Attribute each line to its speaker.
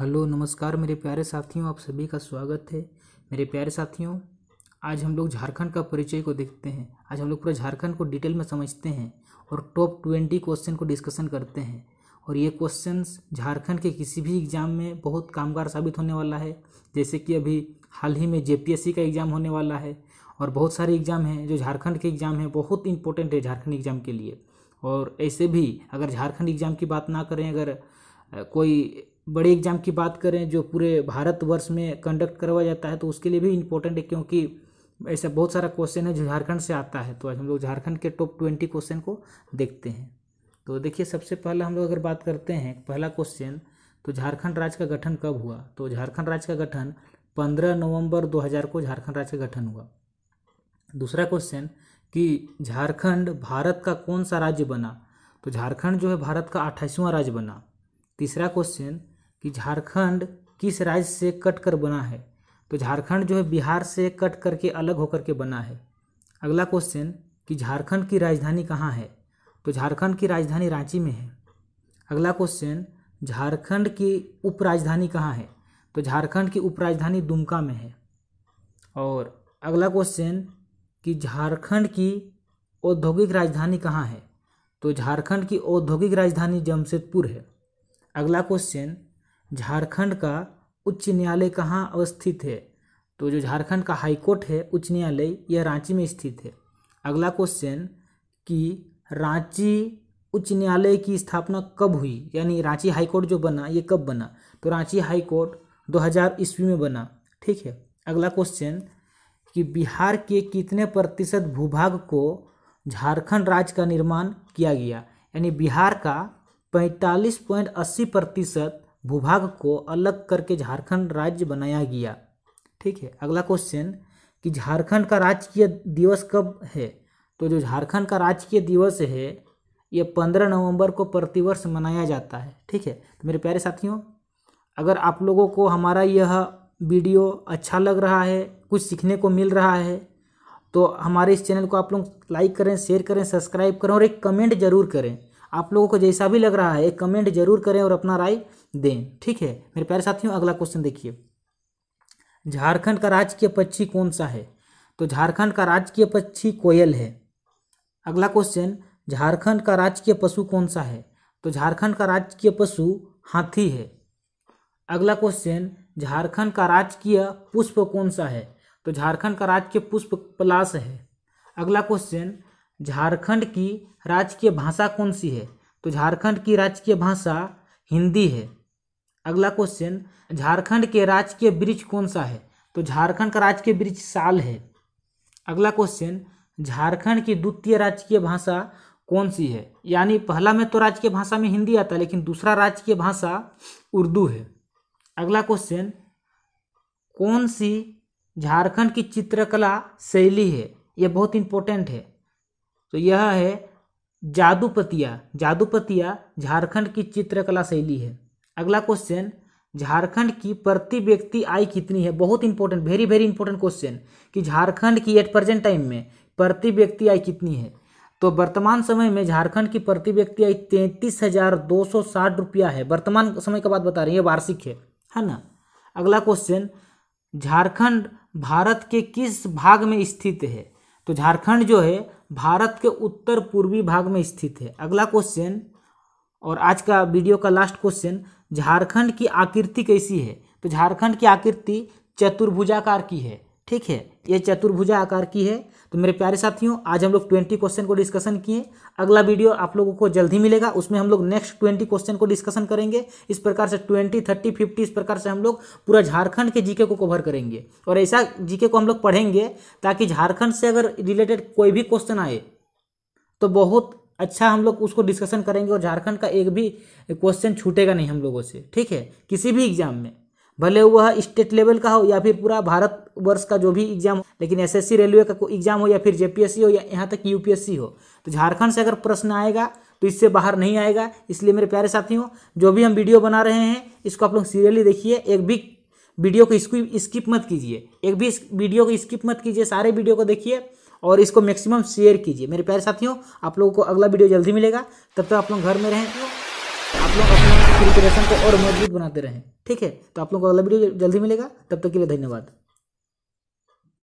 Speaker 1: hello नमस्कार मेरे प्यारे साथियों आप सभी का स्वागत है मेरे प्यारे साथियों आज हम लोग झारखंड का परिचय को देखते हैं आज हम लोग पूरा झारखंड को डिटेल में समझते हैं और टॉप ट्वेंटी क्वेश्चन को डिस्कशन करते हैं और ये क्वेश्चन झारखंड के किसी भी एग्ज़ाम में बहुत कामगार साबित होने वाला है जैसे कि अभी हाल ही में जे का एग्ज़ाम होने वाला है और बहुत सारे एग्ज़ाम हैं जो झारखंड के एग्ज़ाम हैं बहुत इंपॉर्टेंट है झारखंड एग्ज़ाम के लिए और ऐसे भी अगर झारखंड एग्ज़ाम की बात ना करें अगर कोई बड़े एग्ज़ाम की बात करें जो पूरे भारतवर्ष में कंडक्ट करवाया जाता है तो उसके लिए भी इम्पोर्टेंट है क्योंकि ऐसा बहुत सारा क्वेश्चन है जो झारखंड से आता है तो आज हम लोग झारखंड के टॉप ट्वेंटी क्वेश्चन को देखते हैं तो देखिए सबसे पहले हम लोग अगर बात करते हैं पहला क्वेश्चन तो झारखंड राज्य का गठन कब हुआ तो झारखंड राज्य का गठन पंद्रह नवंबर 2000 को झारखंड राज्य का गठन हुआ दूसरा क्वेश्चन कि झारखंड भारत का कौन सा राज्य बना तो झारखंड जो है भारत का अट्ठाईसवां राज्य बना तीसरा क्वेश्चन कि झारखंड किस राज्य से कट कर बना है तो झारखंड जो है बिहार से कट करके अलग होकर के बना है अगला क्वेश्चन कि झारखंड की राजधानी कहाँ है तो झारखंड की राजधानी रांची में है अगला क्वेश्चन झारखंड की उपराजधानी कहाँ है तो झारखंड की उपराजधानी दुमका में है और अगला क्वेश्चन कि झारखंड की औद्योगिक राजधानी कहाँ है तो झारखंड की औद्योगिक राजधानी जमशेदपुर है अगला क्वेश्चन झारखंड का उच्च न्यायालय कहाँ अवस्थित है तो जो झारखंड का हाईकोर्ट है उच्च न्यायालय यह रांची में स्थित है अगला क्वेश्चन कि रांची उच्च न्यायालय की स्थापना कब हुई यानी रांची हाईकोर्ट जो बना ये कब बना तो रांची हाईकोर्ट 2000 ईस्वी में बना ठीक है अगला क्वेश्चन कि बिहार के कितने प्रतिशत भूभाग को झारखंड राज्य का निर्माण किया गया यानी बिहार का पैंतालीस पॉइंट अस्सी प्रतिशत भूभाग को अलग करके झारखंड राज्य बनाया गया ठीक है अगला क्वेश्चन कि झारखंड का राजकीय दिवस कब है तो जो झारखंड का राजकीय दिवस है ये पंद्रह नवंबर को प्रतिवर्ष मनाया जाता है ठीक है तो मेरे प्यारे साथियों अगर आप लोगों को हमारा यह वीडियो अच्छा लग रहा है कुछ सीखने को मिल रहा है तो हमारे इस चैनल को आप लोग लाइक करें शेयर करें सब्सक्राइब करें और एक कमेंट ज़रूर करें आप लोगों को जैसा भी लग रहा है एक कमेंट जरूर करें और अपना राय दें ठीक है मेरे प्यारे साथियों अगला क्वेश्चन देखिए झारखंड का राजकीय पक्षी कौन सा है तो झारखंड का राजकीय पक्षी कोयल है अगला क्वेश्चन झारखंड का राजकीय पशु कौन सा है तो झारखंड का राजकीय पशु हाथी है अगला क्वेश्चन झारखंड का राजकीय पुष्प कौन सा है तो झारखंड का राजकीय पुष्प पलाश है अगला क्वेश्चन झारखंड की राजकीय भाषा कौन सी है तो झारखंड की राजकीय भाषा हिंदी है अगला क्वेश्चन झारखंड के राजकीय वृक्ष कौन सा है तो झारखंड का राजकीय वृक्ष साल है अगला क्वेश्चन झारखंड की द्वितीय राजकीय भाषा कौन सी है यानी पहला में तो राजकीय भाषा में हिंदी आता है लेकिन दूसरा राजकीय भाषा उर्दू है अगला क्वेश्चन कौन सी झारखंड की चित्रकला शैली है यह बहुत इंपॉर्टेंट है तो यह है जादूपतिया जादूपतिया झारखंड की चित्रकला शैली है अगला क्वेश्चन झारखंड की प्रति व्यक्ति आय कितनी है बहुत important very very important question कि झारखंड की एट प्रेजेंट टाइम में प्रति व्यक्ति आय कितनी है तो वर्तमान समय में झारखंड की प्रति व्यक्ति आय तैंतीस हजार दो सौ साठ रुपया है वर्तमान समय का बात बता रही है वार्षिक है है ना अगला क्वेश्चन झारखंड भारत के किस भाग में स्थित है तो झारखंड जो है भारत के उत्तर पूर्वी भाग में स्थित है अगला क्वेश्चन और आज का वीडियो का लास्ट क्वेश्चन झारखंड की आकृति कैसी है तो झारखंड की आकृति चतुर्भुजाकार की है ठीक है ये चतुर्भुजा आकार की है तो मेरे प्यारे साथियों आज हम लोग ट्वेंटी क्वेश्चन को डिस्कशन किए अगला वीडियो आप लोगों को जल्द ही मिलेगा उसमें हम लोग नेक्स्ट ट्वेंटी क्वेश्चन को डिस्कशन करेंगे इस प्रकार से ट्वेंटी थर्टी फिफ्टी इस प्रकार से हम लोग पूरा झारखंड के जीके को कवर करेंगे और ऐसा जीके को हम लोग पढ़ेंगे ताकि झारखंड से अगर रिलेटेड कोई भी क्वेश्चन आए तो बहुत अच्छा हम लोग उसको डिस्कशन करेंगे और झारखंड का एक भी क्वेश्चन छूटेगा नहीं हम लोगों से ठीक है किसी भी एग्जाम में भले वह स्टेट लेवल का हो या फिर पूरा भारत वर्ष का जो भी एग्जाम हो लेकिन एसएससी रेलवे का कोई एग्जाम हो या फिर जेपीएससी हो या यहाँ तक यूपीएससी हो तो झारखंड से अगर प्रश्न आएगा तो इससे बाहर नहीं आएगा इसलिए मेरे प्यारे साथियों जो भी हम वीडियो बना रहे हैं इसको आप लोग सीरियली देखिए एक भी वीडियो को स्किप मत कीजिए एक भी वीडियो को स्किप मत कीजिए सारे वीडियो को देखिए और इसको मैक्सिमम शेयर कीजिए मेरे प्यारे साथियों आप लोगों को अगला वीडियो जल्दी मिलेगा तब तक तो आप लोग घर में रहें तो आप लोग अपना प्रिपरेशन को और मजबूत बनाते रहें ठीक है तो आप लोगों को अगला वीडियो जल्दी मिलेगा तब तक के लिए धन्यवाद